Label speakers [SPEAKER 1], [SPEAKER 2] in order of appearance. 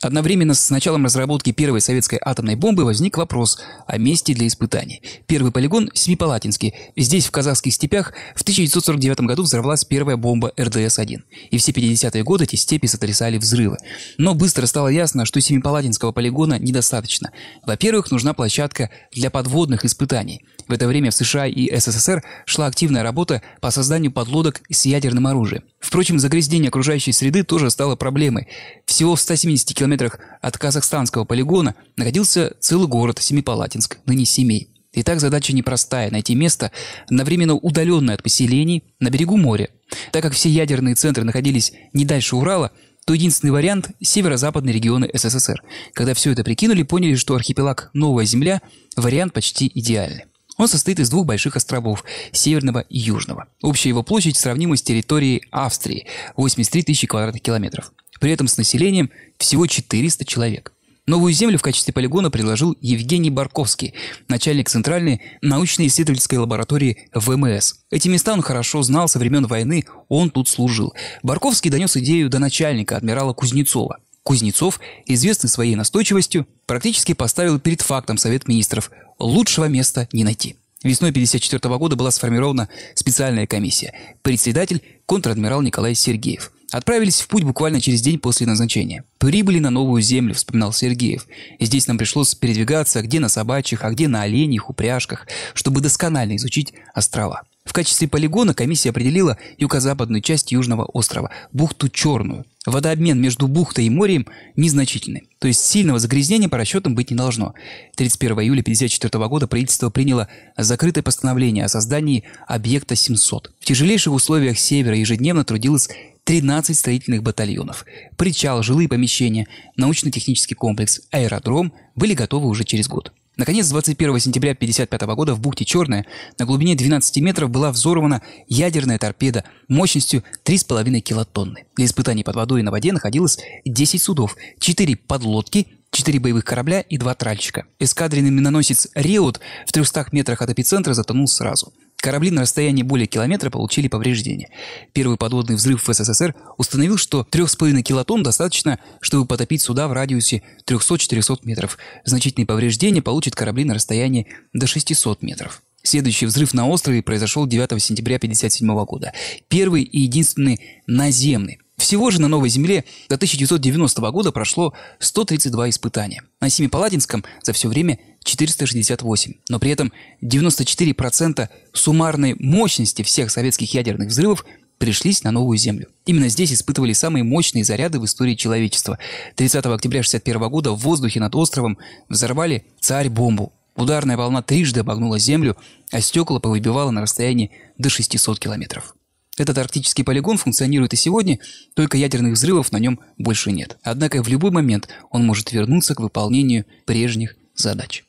[SPEAKER 1] Одновременно с началом разработки первой советской атомной бомбы возник вопрос о месте для испытаний. Первый полигон – Семипалатинский. Здесь, в казахских степях, в 1949 году взорвалась первая бомба РДС-1. И все 50-е годы эти степи сотрясали взрывы. Но быстро стало ясно, что Семипалатинского полигона недостаточно. Во-первых, нужна площадка для подводных испытаний. В это время в США и СССР шла активная работа по созданию подлодок с ядерным оружием. Впрочем, загрязнение окружающей среды тоже стало проблемой. Всего в 170 км километрах от казахстанского полигона находился целый город Семипалатинск, ныне Семей. Итак, задача непростая – найти место, одновременно удаленное от поселений, на берегу моря. Так как все ядерные центры находились не дальше Урала, то единственный вариант – северо-западные регионы СССР. Когда все это прикинули, поняли, что архипелаг «Новая Земля» – вариант почти идеальный. Он состоит из двух больших островов – северного и южного. Общая его площадь сравнима с территорией Австрии – 83 тысячи квадратных километров при этом с населением всего 400 человек. Новую землю в качестве полигона предложил Евгений Барковский, начальник Центральной научно-исследовательской лаборатории ВМС. Эти места он хорошо знал со времен войны, он тут служил. Барковский донес идею до начальника, адмирала Кузнецова. Кузнецов, известный своей настойчивостью, практически поставил перед фактом Совет министров «лучшего места не найти». Весной 1954 года была сформирована специальная комиссия. Председатель – контр-адмирал Николай Сергеев – Отправились в путь буквально через день после назначения. «Прибыли на новую землю», — вспоминал Сергеев. и «Здесь нам пришлось передвигаться где на собачьих, а где на оленях упряжках, чтобы досконально изучить острова». В качестве полигона комиссия определила юго-западную часть Южного острова, бухту Черную. Водообмен между бухтой и морем незначительный, то есть сильного загрязнения по расчетам быть не должно. 31 июля 1954 года правительство приняло закрытое постановление о создании объекта 700. В тяжелейших условиях Севера ежедневно трудилось 13 строительных батальонов. Причал, жилые помещения, научно-технический комплекс, аэродром были готовы уже через год. Наконец, 21 сентября 1955 года в бухте Черная на глубине 12 метров была взорвана ядерная торпеда мощностью 3,5 килотонны. Для испытаний под водой и на воде находилось 10 судов, 4 подлодки, 4 боевых корабля и 2 тральщика. Эскадренный миноносец «Реут» в 300 метрах от эпицентра затонул сразу – Корабли на расстоянии более километра получили повреждения. Первый подводный взрыв в СССР установил, что 3,5 килотонн достаточно, чтобы потопить суда в радиусе 300-400 метров. Значительные повреждения получат корабли на расстоянии до 600 метров. Следующий взрыв на острове произошел 9 сентября 1957 года. Первый и единственный наземный. Всего же на Новой Земле до 1990 года прошло 132 испытания. На Семипалатинском за все время 468. Но при этом 94% суммарной мощности всех советских ядерных взрывов пришлись на новую Землю. Именно здесь испытывали самые мощные заряды в истории человечества. 30 октября 1961 года в воздухе над островом взорвали «Царь-бомбу». Ударная волна трижды обогнула Землю, а стекла повыбивала на расстоянии до 600 километров. Этот арктический полигон функционирует и сегодня, только ядерных взрывов на нем больше нет. Однако в любой момент он может вернуться к выполнению прежних задач.